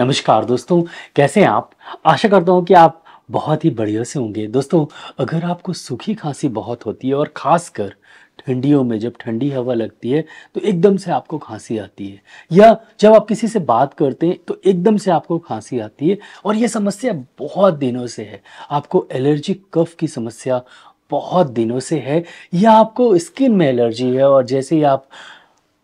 नमस्कार दोस्तों कैसे हैं आप आशा करता हूँ कि आप बहुत ही बढ़िया से होंगे दोस्तों अगर आपको सूखी खांसी बहुत होती है और ख़ासकर ठंडियों में जब ठंडी हवा लगती है तो एकदम से आपको खांसी आती है या जब आप किसी से बात करते हैं तो एकदम से आपको खांसी आती है और यह समस्या बहुत दिनों से है आपको एलर्जी कफ की समस्या बहुत दिनों से है या आपको स्किन में एलर्जी है और जैसे ही आप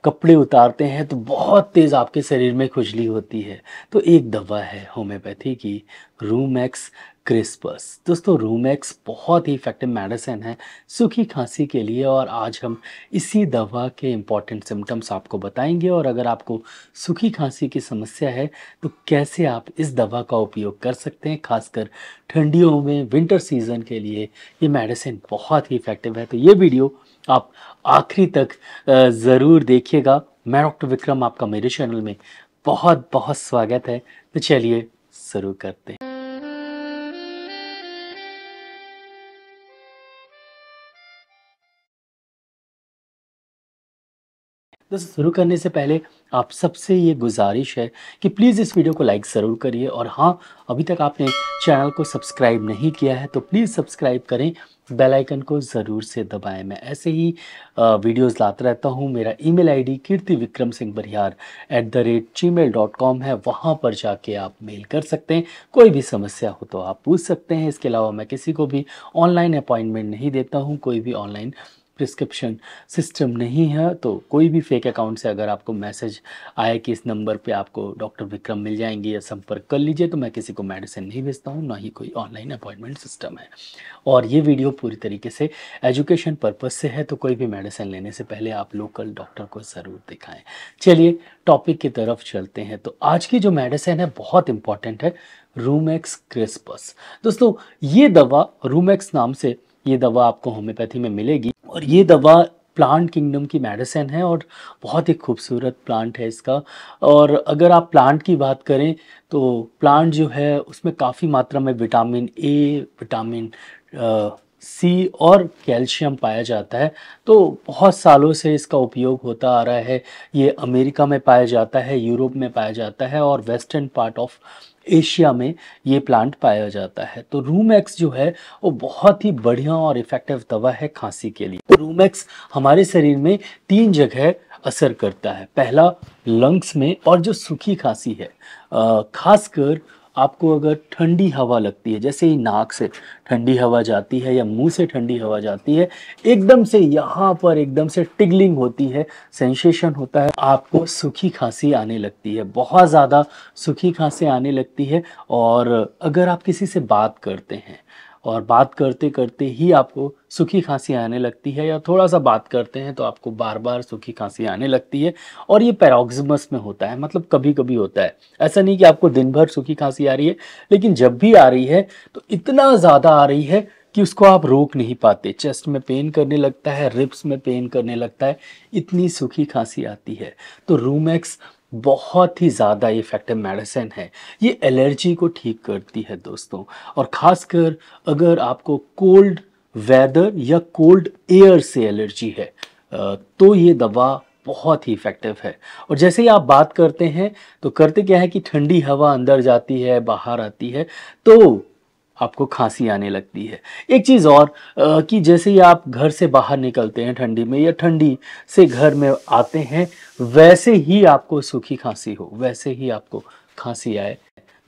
कपड़े उतारते हैं तो बहुत तेज़ आपके शरीर में खुजली होती है तो एक दवा है होम्योपैथी की रूमैक्स क्रिस्पस दोस्तों रूमैक्स बहुत ही इफेक्टिव मेडिसिन है सूखी खांसी के लिए और आज हम इसी दवा के इम्पॉर्टेंट सिम्टम्स आपको बताएंगे और अगर आपको सूखी खांसी की समस्या है तो कैसे आप इस दवा का उपयोग कर सकते हैं खासकर ठंडियों में विंटर सीजन के लिए ये मेडिसिन बहुत ही इफेक्टिव है तो ये वीडियो आप आखिरी तक ज़रूर देखिएगा मैं डॉक्टर विक्रम आपका मेरे चैनल में बहुत बहुत स्वागत है तो चलिए शुरू करते हैं दोस्तों शुरू करने से पहले आप सबसे ये गुजारिश है कि प्लीज़ इस वीडियो को लाइक ज़रूर करिए और हाँ अभी तक आपने चैनल को सब्सक्राइब नहीं किया है तो प्लीज़ सब्सक्राइब करें बेल आइकन को ज़रूर से दबाएं मैं ऐसे ही वीडियोस लाता रहता हूँ मेरा email ID Kirti Vikram Singh Barihar at the rate gmail dot com है वहाँ पर जाके आप मेल कर सकते हैं कोई भी समस्या हो तो आप पूछ सकते हैं इसके अलावा मैं किसी को भी ऑनलाइन अपॉइंटमेंट नहीं देता हूँ कोई भी ऑनलाइन प्रिस्क्रिप्शन सिस्टम नहीं है तो कोई भी फेक अकाउंट से अगर आपको मैसेज आए कि इस नंबर पे आपको डॉक्टर विक्रम मिल जाएंगे या संपर्क कर लीजिए तो मैं किसी को मेडिसिन नहीं भेजता हूँ ना ही कोई ऑनलाइन अपॉइंटमेंट सिस्टम है और ये वीडियो पूरी तरीके से एजुकेशन पर्पज़ से है तो कोई भी मेडिसिन लेने से पहले आप लोकल डॉक्टर को ज़रूर दिखाएँ चलिए टॉपिक की तरफ चलते हैं तो आज की जो मेडिसिन है बहुत इंपॉर्टेंट है रूमेक्स क्रिस्पस दोस्तों ये दवा रूमेक्स नाम से ये दवा आपको होम्योपैथी में मिलेगी और ये दवा प्लांट किंगडम की मेडिसिन है और बहुत ही खूबसूरत प्लांट है इसका और अगर आप प्लांट की बात करें तो प्लांट जो है उसमें काफ़ी मात्रा में विटामिन ए विटामिन सी और कैल्शियम पाया जाता है तो बहुत सालों से इसका उपयोग होता आ रहा है ये अमेरिका में पाया जाता है यूरोप में पाया जाता है और वेस्टर्न पार्ट ऑफ एशिया में ये प्लांट पाया जाता है तो रूमैक्स जो है वो बहुत ही बढ़िया और इफेक्टिव दवा है खांसी के लिए रूमैक्स तो हमारे शरीर में तीन जगह असर करता है पहला लंग्स में और जो सूखी खांसी है खासकर आपको अगर ठंडी हवा लगती है जैसे ही नाक से ठंडी हवा जाती है या मुंह से ठंडी हवा जाती है एकदम से यहाँ पर एकदम से टिगलिंग होती है सेंसेशन होता है आपको सूखी खांसी आने लगती है बहुत ज़्यादा सूखी खांसी आने लगती है और अगर आप किसी से बात करते हैं और बात करते करते ही आपको सूखी खांसी आने लगती है या थोड़ा सा बात करते हैं तो आपको बार बार सूखी खांसी आने लगती है और ये पैरोक्सिमस में होता है मतलब कभी कभी होता है ऐसा नहीं कि आपको दिन भर सूखी खांसी आ रही है लेकिन जब भी आ रही है तो इतना ज़्यादा आ रही है कि उसको आप रोक नहीं पाते चेस्ट में पेन करने लगता है रिप्स में पेन करने लगता है इतनी सूखी खांसी आती है तो रूमैक्स बहुत ही ज़्यादा इफ़ेक्टिव मेडिसिन है ये एलर्जी को ठीक करती है दोस्तों और ख़ासकर अगर आपको कोल्ड वेदर या कोल्ड एयर से एलर्जी है तो ये दवा बहुत ही इफ़ेक्टिव है और जैसे ही आप बात करते हैं तो करते क्या है कि ठंडी हवा अंदर जाती है बाहर आती है तो आपको खांसी आने लगती है एक चीज़ और आ, कि जैसे ही आप घर से बाहर निकलते हैं ठंडी में या ठंडी से घर में आते हैं वैसे ही आपको सूखी खांसी हो वैसे ही आपको खांसी आए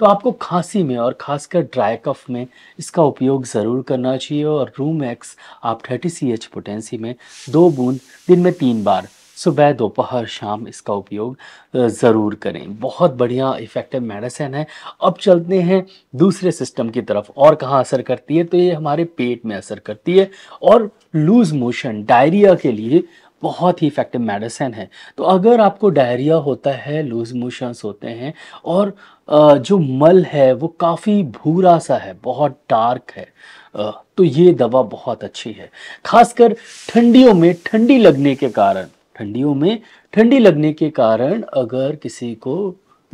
तो आपको खांसी में और खासकर ड्राई कफ में इसका उपयोग ज़रूर करना चाहिए और रूम एक्स आप थर्टी सी एच पोटेंसी में दो बूंद दिन में तीन बार सुबह दोपहर शाम इसका उपयोग ज़रूर करें बहुत बढ़िया इफ़ेक्टिव मेडिसिन है अब चलते हैं दूसरे सिस्टम की तरफ और कहाँ असर करती है तो ये हमारे पेट में असर करती है और लूज़ मोशन डायरिया के लिए बहुत ही इफ़ेक्टिव मेडिसिन है तो अगर आपको डायरिया होता है लूज मोशंस होते हैं और जो मल है वो काफ़ी भूरा सा है बहुत डार्क है तो ये दवा बहुत अच्छी है खासकर ठंडियों में ठंडी लगने के कारण ठंडियों में ठंडी लगने के कारण अगर किसी को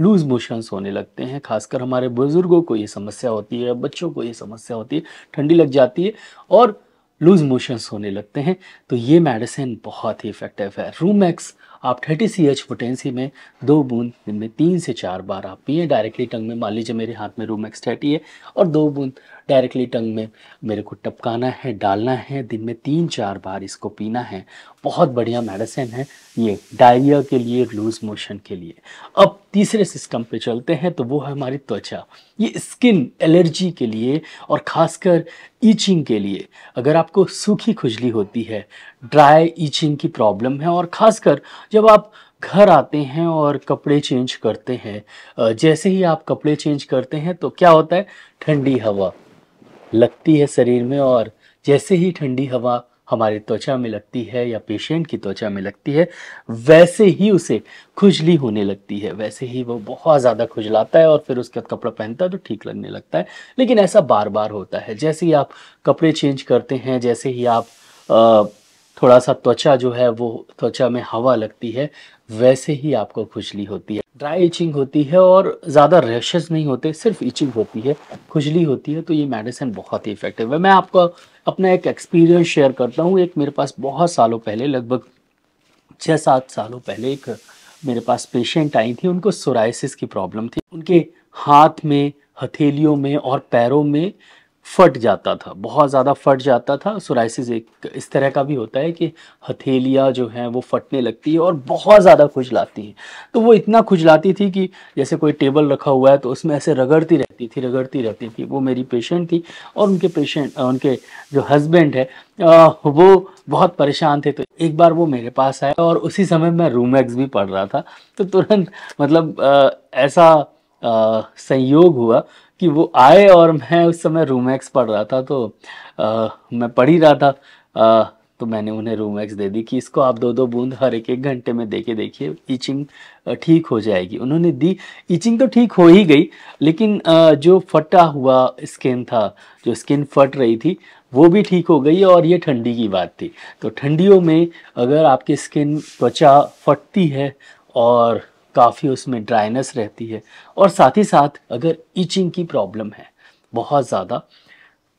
लूज मोशंस होने लगते हैं खासकर हमारे बुज़ुर्गों को ये समस्या होती है बच्चों को ये समस्या होती है ठंडी लग जाती है और लूज मोशंस होने लगते हैं तो ये मेडिसिन बहुत ही इफेक्टिव है रूमैक्स आप थर्टी सी एच पोटेंसी में दो बूंद दिन में तीन से चार बार आप पिए डायरेक्टली टंग में मान लीजिए मेरे हाथ में रूमैक्स थर्टी है और दो बूंद डायरेक्टली टंग में मेरे को टपकाना है डालना है दिन में तीन चार बार इसको पीना है बहुत बढ़िया मेडिसिन है ये डायरिया के लिए लूज मोशन के लिए अब तीसरे सिस्टम पे चलते हैं तो वो है हमारी त्वचा ये स्किन एलर्जी के लिए और ख़ासकर ईचिंग के लिए अगर आपको सूखी खुजली होती है ड्राई ईचिंग की प्रॉब्लम है और ख़ासकर जब आप घर आते हैं और कपड़े चेंज करते हैं जैसे ही आप कपड़े चेंज करते हैं तो क्या होता है ठंडी हवा लगती है शरीर में और जैसे ही ठंडी हवा हमारी त्वचा में लगती है या पेशेंट की त्वचा में लगती है वैसे ही उसे खुजली होने लगती है वैसे ही वो बहुत ज़्यादा खुजलाता है और फिर उसके बाद कपड़ा पहनता है तो ठीक लगने लगता है लेकिन ऐसा बार बार होता है जैसे ही आप कपड़े चेंज करते हैं जैसे ही आप आ, थोड़ा सा त्वचा जो है वो त्वचा में हवा लगती है वैसे ही आपको खुजली होती है ड्राई इचिंग होती है और ज़्यादा रैशेज नहीं होते सिर्फ इचिंग होती है खुजली होती है तो ये मेडिसिन बहुत ही इफेक्टिव है मैं आपको अपना एक एक्सपीरियंस शेयर करता हूँ एक मेरे पास बहुत सालों पहले लगभग छः सात सालों पहले एक मेरे पास पेशेंट आई थी उनको सोराइसिस की प्रॉब्लम थी उनके हाथ में हथेलियों में और पैरों में फट जाता था बहुत ज़्यादा फट जाता था सोराइसिस एक इस तरह का भी होता है कि हथेलियाँ जो हैं वो फटने लगती है और बहुत ज़्यादा खुजलाती हैं तो वो इतना खुजलाती थी कि जैसे कोई टेबल रखा हुआ है तो उसमें ऐसे रगड़ती रहती थी रगड़ती रहती थी वो मेरी पेशेंट थी और उनके पेशेंट उनके जो हस्बैंड है वो बहुत परेशान थे तो एक बार वो मेरे पास आया और उसी समय मैं रूमैक्स भी पढ़ रहा था तो तुरंत मतलब ऐसा संयोग हुआ कि वो आए और मैं उस समय रूमैक्स पढ़ रहा था तो आ, मैं पढ़ ही रहा था आ, तो मैंने उन्हें रूमैक्स दे दी कि इसको आप दो दो बूंद हर एक एक घंटे में देखे देखिए ईचिंग ठीक हो जाएगी उन्होंने दी ईचिंग तो ठीक हो ही गई लेकिन जो फटा हुआ स्किन था जो स्किन फट रही थी वो भी ठीक हो गई और ये ठंडी की बात थी तो ठंडियों में अगर आपकी स्किन त्वचा फटती है और काफ़ी उसमें ड्राइनेस रहती है और साथ ही साथ अगर इचिंग की प्रॉब्लम है बहुत ज़्यादा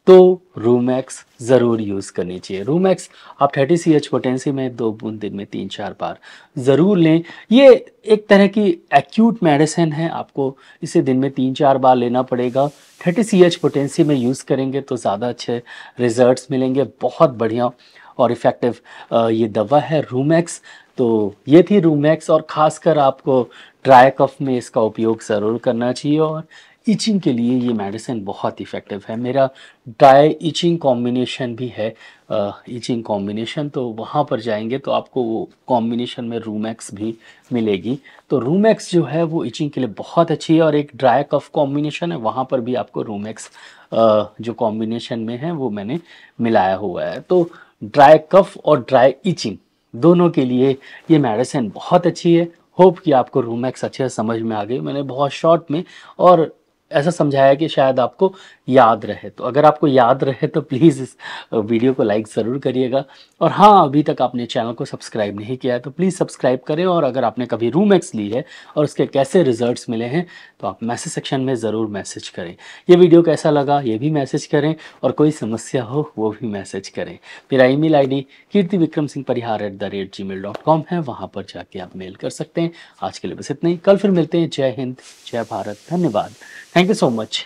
तो रूमैक्स ज़रूर यूज़ करनी चाहिए रूमैक्स आप थर्टी सी एच पोटेंसी में दो बूंद दिन में तीन चार बार ज़रूर लें ये एक तरह की एक्यूट मेडिसिन है आपको इसे दिन में तीन चार बार लेना पड़ेगा थर्टी सी एच पोटेंसी में यूज़ करेंगे तो ज़्यादा अच्छे रिजल्ट्स मिलेंगे बहुत बढ़िया और इफ़ेक्टिव ये दवा है रूमैक्स तो ये थी रूमैक्स और ख़ासकर आपको ड्राई कफ में इसका उपयोग ज़रूर करना चाहिए और इचिंग के लिए ये मेडिसिन बहुत इफ़ेक्टिव है मेरा ड्राई इचिंग कॉम्बिनेशन भी है इचिंग कॉम्बिनेशन तो वहाँ पर जाएंगे तो आपको वो कॉम्बिनेशन में रूमैक्स भी मिलेगी तो रूमैक्स जो है वो इचिंग के लिए बहुत अच्छी है और एक ड्राई कफ कॉम्बिनेशन है वहाँ पर भी आपको रूमैक्स जो कॉम्बिनेशन में है वो मैंने मिलाया हुआ है तो ड्राई कफ और ड्राई इचिंग दोनों के लिए ये मेडिसिन बहुत अच्छी है होप कि आपको रूमैक्स अच्छे से समझ में आ गई मैंने बहुत शॉर्ट में और ऐसा समझाया कि शायद आपको याद रहे तो अगर आपको याद रहे तो प्लीज़ इस वीडियो को लाइक ज़रूर करिएगा और हाँ अभी तक आपने चैनल को सब्सक्राइब नहीं किया है तो प्लीज़ सब्सक्राइब करें और अगर आपने कभी रूम एक्स ली है और उसके कैसे रिजल्ट मिले हैं तो आप मैसेज सेक्शन में ज़रूर मैसेज करें ये वीडियो कैसा लगा ये भी मैसेज करें और कोई समस्या हो वो भी मैसेज करें मेरा email I D Kirti Vikram Singh Parihar at the rate gmail dot com है वहाँ पर जाके आप मेल कर सकते हैं आज के लिए बस इतना ही कल फिर मिलते हैं जय हिंद जय भारत धन्यवाद thank thank you so much